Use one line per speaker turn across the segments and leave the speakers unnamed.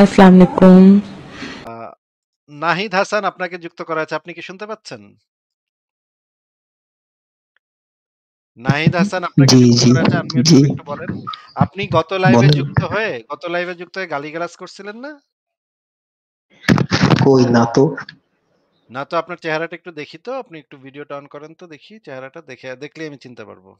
আসসালামু আলাইকুম
নাহিদ হাসান আপনাকে যুক্ত করা আছে আপনি কি শুনতে পাচ্ছেন নাহিদ হাসান আপনাকে যুক্ত করা আছে আপনি একটু বলেন আপনি গত লাইভে যুক্ত হয়ে গত লাইভে যুক্ত হয়ে গালিগালাজ করছিলেন না
কই না তো
না তো আপনার চেহারাটা একটু দেখি তো আপনি একটু টা অন করেন তো দেখি চেহারাটা দেখে দেখলে আমি চিনতে পারবো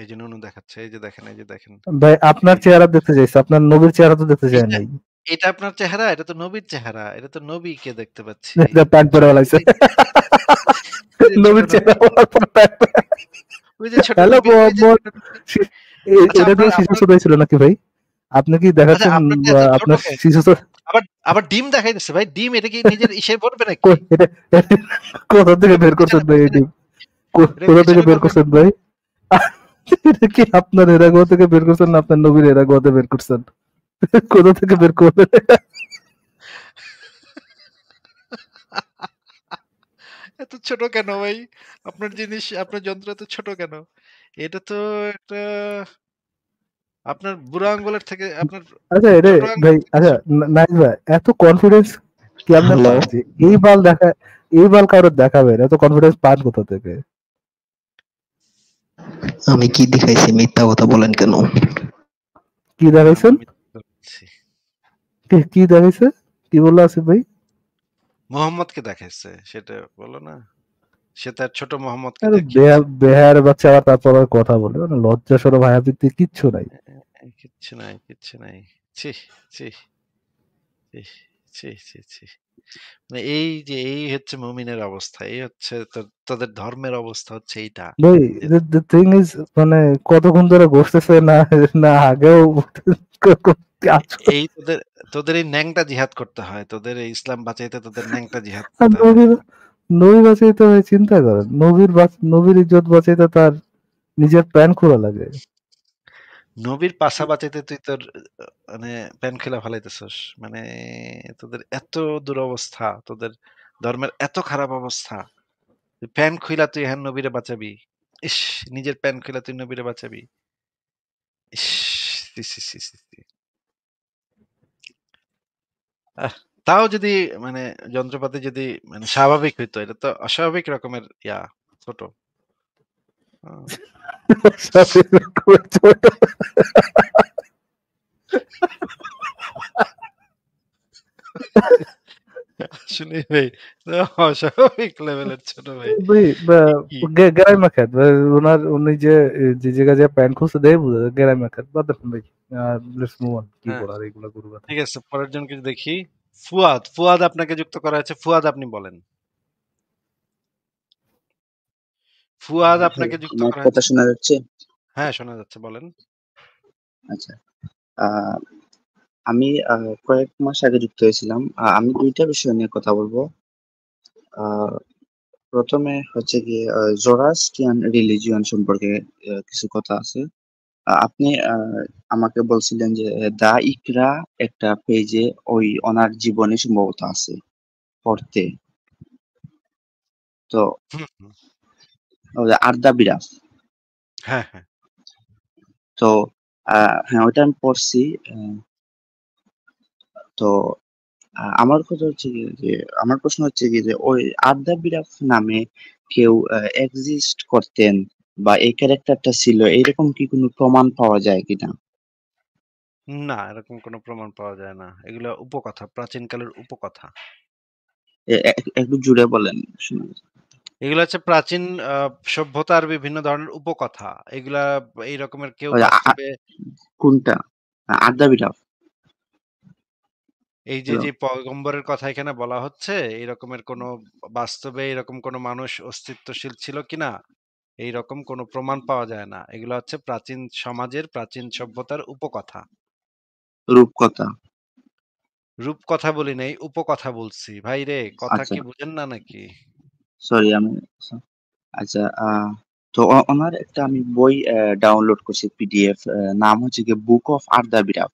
এই জন্য নুনু দেখাচ্ছে এই যে দেখেন এই যে দেখেন ভাই
আপনার চেহারা দেখতে চাইছে আপনার নবীর চেহারা তো দেখতে চাই নাই
এটা আপনার চেহারা এটা তো নবীর চেহারা এটা তো নবী কে দেখতে পাচ্ছি
এটা প্যান্ট পরে বলাইছে নবীর চেহারা বলার পর প্যান্ট হ্যালো আচ্ছা, এটা দিয়ে শিশু সুদাই ছিল নাকি ভাই আপনি কি আচ্ছা, দেখাচ্ছেন আপনার শিশু
আবার আবার ডিম দেখাইতেছে ভাই ডিম এটা কি নিজের ইসে পড়বে নাকি
কোথা থেকে বের করছেন ভাই এই ডিম কোথা থেকে বের করছেন ভাই কি আপনার এরা গোয়া থেকে বের করছেন আপনার নবীর এরা বের করছেন কোথা থেকে বের করবেন
এত ছোট কেন ভাই আপনার জিনিস আপনার যন্ত্র এত ছোট কেন এটা তো একটা আপনার বুড়া আঙ্গুলের থেকে আপনার
আচ্ছা ভাই আচ্ছা নাইস ভাই এত কনফিডেন্স কি আপনার এই বাল দেখা এই বাল কারোর দেখাবে এত কনফিডেন্স পান কোথা থেকে আমি কি দেখাইছি মিথ্যা কথা বলেন কেন কি দেখাইছেন কি দেখাইছে কি বললো আছে ভাই
মোহাম্মদকে দেখাইছে সেটা বলো না সে তার ছোট মোহাম্মদকে
বেহার বাচ্চা আবার তারপর কথা বলে মানে লজ্জা সরো ভায়াবিতে কিচ্ছু নাই
কিচ্ছু নাই কিচ্ছু নাই ছি ছি মানে এই যে এই হচ্ছে মুমিনের অবস্থা। এই হচ্ছে তাদের ধর্মের অবস্থা হচ্ছে এইটা।
মানে কতক্ষণ ধরে না না আগেও
এই তোদের তোদের এই ন্যাংটা জিহাদ করতে হয়। তোদের এই ইসলাম বাঁচাইতে তোদের ন্যাংটা জিহাদ
নবীর নবী বাঁচাইতে হয় চিন্তা করেন। নবীর নবীর ইজ্জত বাঁচাইতে তার নিজের প্যান খোলা লাগে।
নবীর পাশা বাঁচাইতে তুই তোর মানে প্যান খেলা ফালাইতেছস মানে তোদের এত দুরবস্থা তোদের ধর্মের এত খারাপ অবস্থা প্যান খুইলা তুই হ্যান নবীরে বাঁচাবি ইস নিজের প্যান খুইলা তুই নবীরে বাঁচাবি
ইস
তাও যদি মানে যন্ত্রপাতি যদি মানে স্বাভাবিক হইতো এটা তো অস্বাভাবিক রকমের ইয়া ছোট
আসলে
ভাই ওনার
উনি যে যে জায়গা প্যান্ট খুঁজতে দেয় বুঝা গেরাই মাখাত বাদ দেখুন ভাই হ্যাঁ।
ঠিক আছে পরের জনকে দেখি ফুয়াদ ফুয়াদ আপনাকে যুক্ত করা আছে ফুয়াদ আপনি বলেন ফুয়াদ হ্যাঁ, আপনাকে যুক্ত করা কথা শোনা যাচ্ছে হ্যাঁ, শোনা যাচ্ছে বলেন।
আচ্ছা। আ আমি আ কয়েক মাস আগে যুক্ত হয়েছিলাম। আ আমি ২ বিষয় নিয়ে কথা বলবো আ ১ম হচ্ছে কি আ Zoroastrian religion সম্পর্কে আ কিছু কথা আছে। আ আপনি আ আমাকে বলছিলেন যে দা ইকরা" একটা পেজে ওই ওনার জীবনে সম্ভবত আছে পড়তে। তো "আর দ্য বিরাফ"। হ্যাঁ, হ্যাঁ। তো হ্যাঁ ওইটা আমি পড়ছি তো আমার কথা হচ্ছে কি যে আমার প্রশ্ন হচ্ছে কি যে ওই আড্ডা বিরাফ নামে কেউ এক্সিস্ট করতেন বা এই ক্যারেক্টারটা ছিল এইরকম কি কোনো প্রমাণ পাওয়া যায় কিনা
না এরকম কোনো প্রমাণ পাওয়া যায় না এগুলো উপকথা প্রাচীনকালের উপকথা
একটু জুড়ে বলেন শোনা
এগুলো হচ্ছে প্রাচীন সভ্যতার বিভিন্ন ধরনের উপকথা এগুলা এই রকমের কেউ
কোনটা আদ্যাবিলাপ
এই যে যে পয়গম্বরের কথা এখানে বলা হচ্ছে এই রকমের কোনো বাস্তবে এই রকম কোনো মানুষ অস্তিত্বশীল ছিল কিনা এই রকম কোনো প্রমাণ পাওয়া যায় না এগুলো হচ্ছে প্রাচীন সমাজের প্রাচীন সভ্যতার উপকথা রূপকথা রূপকথা বলি নাই উপকথা বলছি ভাই রে কথা আচ্ছা। কি বুঝেন না নাকি
সরি আমি আচ্ছা, আচ্ছা তো ওনার একটা আমি বই ডাউনলোড করছি পিডিএফ নাম হচ্ছে কি বুক অফ আর আর্দা বিরাপ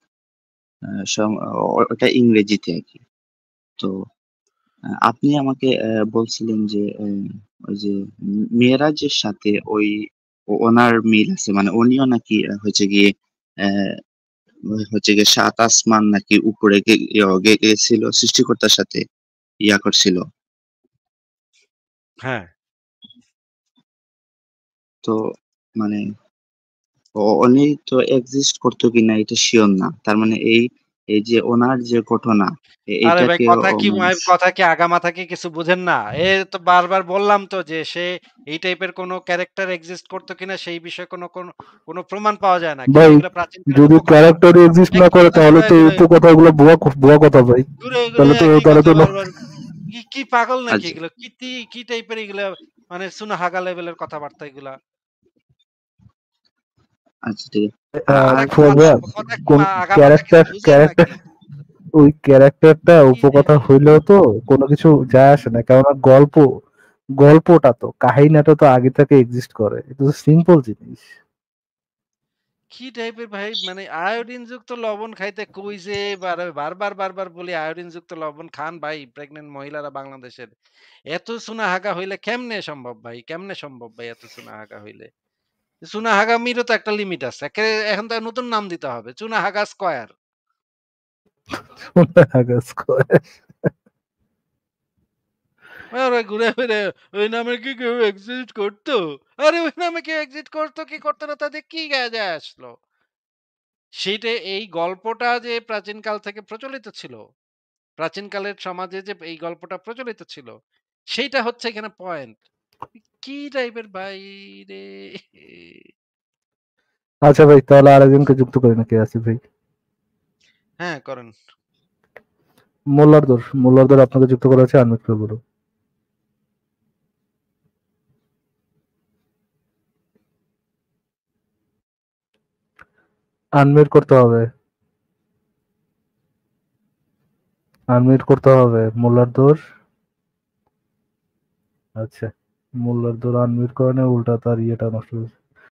ওটা ইংরেজিতে আর কি তো আপনি আমাকে বলছিলেন যে ওই যে মেয়েরাজের সাথে ওই ওনার মিল আছে মানে উনিও নাকি হচ্ছে গিয়ে হচ্ছে গিয়ে সাত আসমান নাকি উপরে ইয়ে, গেছিল সৃষ্টিকর্তার সাথে ইয়া করছিল হ্যাঁ। তো মানে উনি তো এক্সিস্ট করতো না এটা শিওর না। তার মানে এই, এই যে ওনার যে ঘটনা এ আরে ভাই কথা কি মানুষ
কথা কি আগা মাথা কি কিছু বুঝেন না? এ তো বারবার বললাম তো যে সে এই টাইপের কোন ক্যারেক্টার এক্সিস্ট করতো কিনা সেই বিষয়ে কোন কোন প্রমাণ পাওয়া যায় না। কিন্তু ভাই
এগুলো প্রাচীনকালের যদি ক্যারেক্টার এক্সিস্ট না হ্যাঁ, করে তাহলে তো এই কথাগুলো উপকথাগুলো ভুয়া কথা ভাই। তাহলে তো হ্যাঁ, একই তাহলে তো কথা
কি কি পাগল নাকি আচ্ছা। এগুলো কি কি টাইপের এগুলো মানে শোনা হাগা লেভেলের কথাবার্তা এগুলা
আচ্ছা ঠিক আছে ক্যারেক্টার ক্যারেক্টার ওই ক্যারেক্টারটা উপকথা হইলেও তো কোনো কিছু যায় আসে না কেননা গল্প গল্পটা তো কাহিনীটা তো আগে থেকে এক্সিস্ট করে এটা তো সিম্পল জিনিস
কি টাইপের ভাই মানে আয়োডিন যুক্ত লবণ খাইতে কইছে বার বারবার বারবার বলি আয়োডিন যুক্ত লবণ খান ভাই প্রেগনেন্ট মহিলারা বাংলাদেশের এত সোনা হাগা হইলে কেমনে সম্ভব ভাই কেমনে সম্ভব ভাই এত সোনা হাগা হইলে চুনা মিরো তো একটা লিমিট আছে এখন তো নতুন নাম দিতে হবে চুনা হাগা স্কয়ার
চুনা হাগা স্কয়ার
ওরা ঘুরে ফিরে ওই নামে কি কেউ এক্সিস্ট করতো আরে ওই নামে কেউ এক্সিট করতো কি করতো না তাদের কি গায়ে আসলো সেইটা এই গল্পটা যে প্রাচীনকাল থেকে প্রচলিত ছিল প্রাচীনকালের সমাজে যে এই গল্পটা প্রচলিত ছিল সেইটা হচ্ছে এখানে পয়েন্ট কি টাইপের বাইরে
আচ্ছা ভাই তাহলে আরেকজনকে যুক্ত করি নাকি আসিফ ভাই হ্যাঁ করেন মোল্লারদর মোল্লারদর আপনাকে যুক্ত করা আছে আনমিট করে আনমিউট করতে হবে আনমিউট করতে হবে মোল্লার দোষ আচ্ছা মোল্লার দোর আনমিউট করে না উল্টা তার ইয়েটা নষ্ট হয়েছে